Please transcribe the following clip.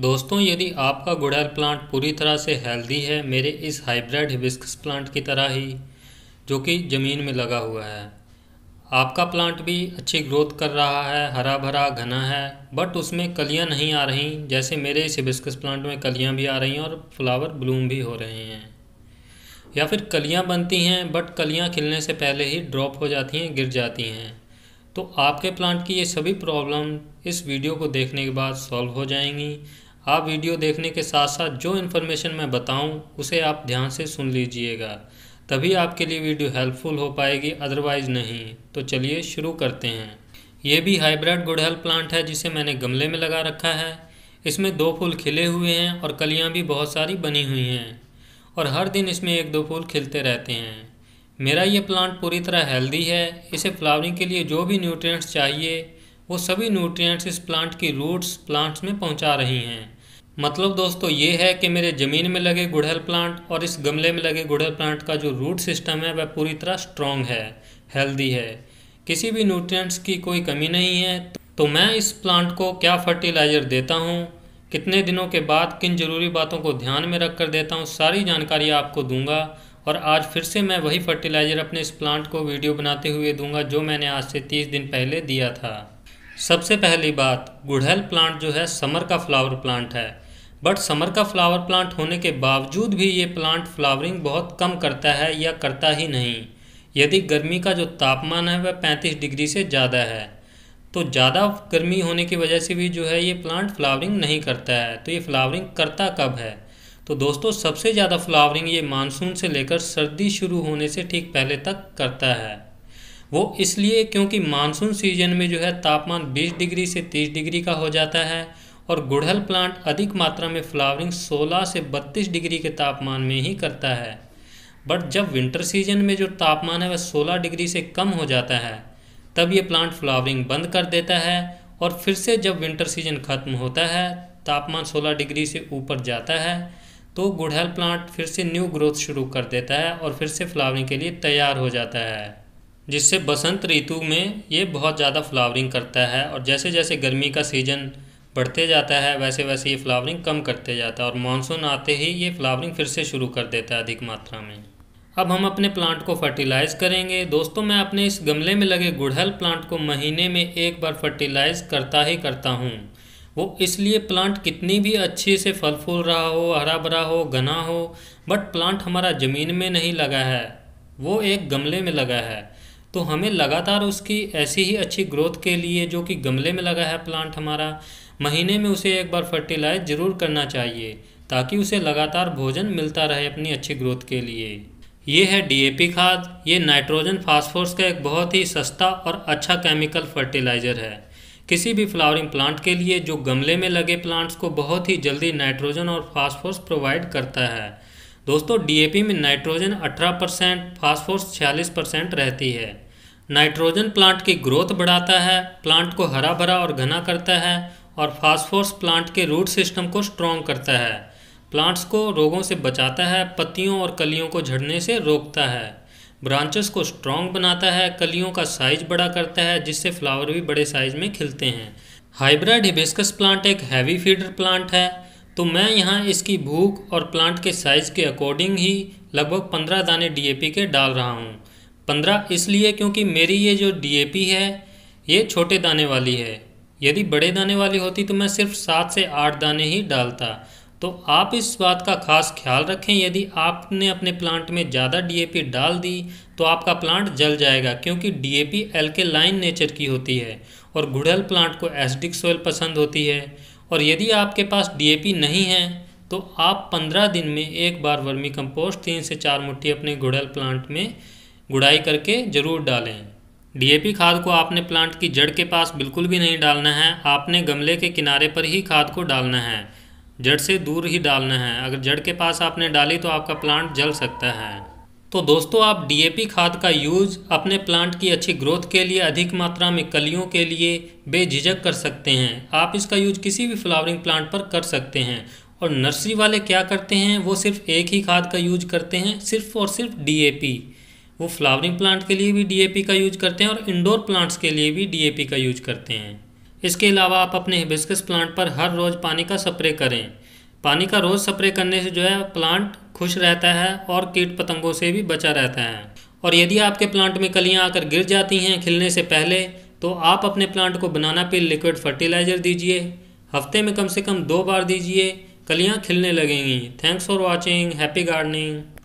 दोस्तों यदि आपका गुड़ैल प्लांट पूरी तरह से हेल्दी है मेरे इस हाइब्रिड हिबिस्कस प्लांट की तरह ही जो कि ज़मीन में लगा हुआ है आपका प्लांट भी अच्छी ग्रोथ कर रहा है हरा भरा घना है बट उसमें कलियां नहीं आ रही जैसे मेरे इस हिबिस्कस प्लांट में कलियां भी आ रही हैं और फ्लावर ब्लूम भी हो रहे हैं या फिर कलियाँ बनती हैं बट कलियाँ खिलने से पहले ही ड्रॉप हो जाती हैं गिर जाती हैं तो आपके प्लांट की ये सभी प्रॉब्लम इस वीडियो को देखने के बाद सॉल्व हो जाएंगी आप वीडियो देखने के साथ साथ जो इन्फॉर्मेशन मैं बताऊं उसे आप ध्यान से सुन लीजिएगा तभी आपके लिए वीडियो हेल्पफुल हो पाएगी अदरवाइज़ नहीं तो चलिए शुरू करते हैं ये भी हाइब्रिड गुड़हल प्लांट है जिसे मैंने गमले में लगा रखा है इसमें दो फूल खिले हुए हैं और कलियाँ भी बहुत सारी बनी हुई हैं और हर दिन इसमें एक दो फूल खिलते रहते हैं मेरा ये प्लांट पूरी तरह हेल्दी है इसे फ्लावरिंग के लिए जो भी न्यूट्रिएंट्स चाहिए वो सभी न्यूट्रिएंट्स इस प्लांट की रूट्स प्लांट्स में पहुंचा रही हैं मतलब दोस्तों ये है कि मेरे ज़मीन में लगे गुड़हल प्लांट और इस गमले में लगे गुड़हल प्लांट का जो रूट सिस्टम है वह पूरी तरह स्ट्रॉन्ग है हेल्दी है किसी भी न्यूट्रिएंट्स की कोई कमी नहीं है तो मैं इस प्लांट को क्या फर्टिलाइज़र देता हूँ कितने दिनों के बाद किन ज़रूरी बातों को ध्यान में रख कर देता हूँ सारी जानकारी आपको दूंगा और आज फिर से मैं वही फर्टिलाइज़र अपने इस प्लांट को वीडियो बनाते हुए दूंगा जो मैंने आज से तीस दिन पहले दिया था सबसे पहली बात गुड़हल प्लांट जो है समर का फ्लावर प्लांट है बट समर का फ्लावर प्लांट होने के बावजूद भी ये प्लांट फ्लावरिंग बहुत कम करता है या करता ही नहीं यदि गर्मी का जो तापमान है वह 35 डिग्री से ज़्यादा है तो ज़्यादा गर्मी होने की वजह से भी जो है ये प्लांट फ्लावरिंग नहीं करता है तो ये फ्लावरिंग करता कब है तो दोस्तों सबसे ज़्यादा फ्लावरिंग ये मानसून से लेकर सर्दी शुरू होने से ठीक पहले तक करता है वो इसलिए क्योंकि मानसून सीजन में जो है तापमान 20 डिग्री से 30 डिग्री का हो जाता है और गुड़हल प्लांट अधिक मात्रा में फ्लावरिंग 16 से 32 डिग्री के तापमान में ही करता है बट जब विंटर सीजन में जो तापमान है वह 16 डिग्री से कम हो जाता है तब ये प्लांट फ्लावरिंग बंद कर देता है और फिर से जब विंटर सीजन ख़त्म होता है तापमान 16 डिग्री से ऊपर जाता है तो गुड़हल प्लांट फिर से न्यू ग्रोथ शुरू कर देता है और फिर से फ्लावरिंग के लिए तैयार हो जाता है जिससे बसंत ऋतु में ये बहुत ज़्यादा फ्लावरिंग करता है और जैसे जैसे गर्मी का सीजन बढ़ते जाता है वैसे वैसे ये फ्लावरिंग कम करते जाता है और मानसून आते ही ये फ्लावरिंग फिर से शुरू कर देता है अधिक मात्रा में अब हम अपने प्लांट को फर्टिलाइज़ करेंगे दोस्तों मैं अपने इस गमले में लगे गुड़हल प्लांट को महीने में एक बार फर्टिलाइज़ करता ही करता हूँ वो इसलिए प्लांट कितनी भी अच्छे से फल फूल रहा हो हरा भरा हो घना हो बट प्लांट हमारा ज़मीन में नहीं लगा है वो एक गमले में लगा है तो हमें लगातार उसकी ऐसी ही अच्छी ग्रोथ के लिए जो कि गमले में लगा है प्लांट हमारा महीने में उसे एक बार फर्टिलाइज जरूर करना चाहिए ताकि उसे लगातार भोजन मिलता रहे अपनी अच्छी ग्रोथ के लिए ये है डीएपी खाद ये नाइट्रोजन फास्फोरस का एक बहुत ही सस्ता और अच्छा केमिकल फर्टिलाइज़र है किसी भी फ्लावरिंग प्लांट के लिए जो गमले में लगे प्लांट्स को बहुत ही जल्दी नाइट्रोजन और फास्फोरस प्रोवाइड करता है दोस्तों डीएपी में नाइट्रोजन 18 परसेंट फास्फोरस छियालीस परसेंट रहती है नाइट्रोजन प्लांट की ग्रोथ बढ़ाता है प्लांट को हरा भरा और घना करता है और फास्फोर्स प्लांट के रूट सिस्टम को स्ट्रॉन्ग करता है प्लांट्स को रोगों से बचाता है पत्तियों और कलियों को झड़ने से रोकता है ब्रांचेस को स्ट्रॉन्ग बनाता है कलियों का साइज बड़ा करता है जिससे फ्लावर भी बड़े साइज में खिलते हैं हाइब्रिड हिबिस्कस प्लांट एक हैवी फीडर प्लांट है तो मैं यहाँ इसकी भूख और प्लांट के साइज़ के अकॉर्डिंग ही लगभग पंद्रह दाने डी के डाल रहा हूँ पंद्रह इसलिए क्योंकि मेरी ये जो डी है ये छोटे दाने वाली है यदि बड़े दाने वाली होती तो मैं सिर्फ सात से आठ दाने ही डालता तो आप इस बात का खास ख्याल रखें यदि आपने अपने प्लांट में ज़्यादा डीएपी डाल दी तो आपका प्लांट जल जाएगा क्योंकि डीएपी एल्केलाइन नेचर की होती है और गुड़हल प्लांट को एसडिक सोयल पसंद होती है और यदि आपके पास डीएपी नहीं है तो आप पंद्रह दिन में एक बार वर्मी कंपोस्ट तीन से चार मुट्ठी अपने गुड़हल प्लांट में गुड़ाई करके ज़रूर डालें डीएपी खाद को आपने प्लांट की जड़ के पास बिल्कुल भी नहीं डालना है आपने गमले के किनारे पर ही खाद को डालना है जड़ से दूर ही डालना है अगर जड़ के पास आपने डाली तो आपका प्लांट जल सकता है तो दोस्तों आप डीएपी खाद का यूज़ अपने प्लांट की अच्छी ग्रोथ के लिए अधिक मात्रा में कलियों के लिए बेझिझक कर सकते हैं आप इसका यूज किसी भी फ्लावरिंग प्लांट पर कर सकते हैं और नर्सरी वाले क्या करते हैं वो सिर्फ एक ही खाद का यूज करते हैं सिर्फ और सिर्फ डीएपी वो फ्लावरिंग प्लांट के लिए भी डीएपी का यूज करते हैं और इंडोर प्लांट्स के लिए भी डीएपी का यूज करते हैं इसके अलावा आप अपने हिबिस्कस प्लांट पर हर रोज़ पानी का स्प्रे करें पानी का रोज़ स्प्रे करने से जो है प्लांट खुश रहता है और कीट पतंगों से भी बचा रहता है और यदि आपके प्लांट में कलियाँ आकर गिर जाती हैं खिलने से पहले तो आप अपने प्लांट को बनाना पे लिक्विड फर्टिलाइज़र दीजिए हफ्ते में कम से कम दो बार दीजिए कलियाँ खिलने लगेंगी thanks for watching happy gardening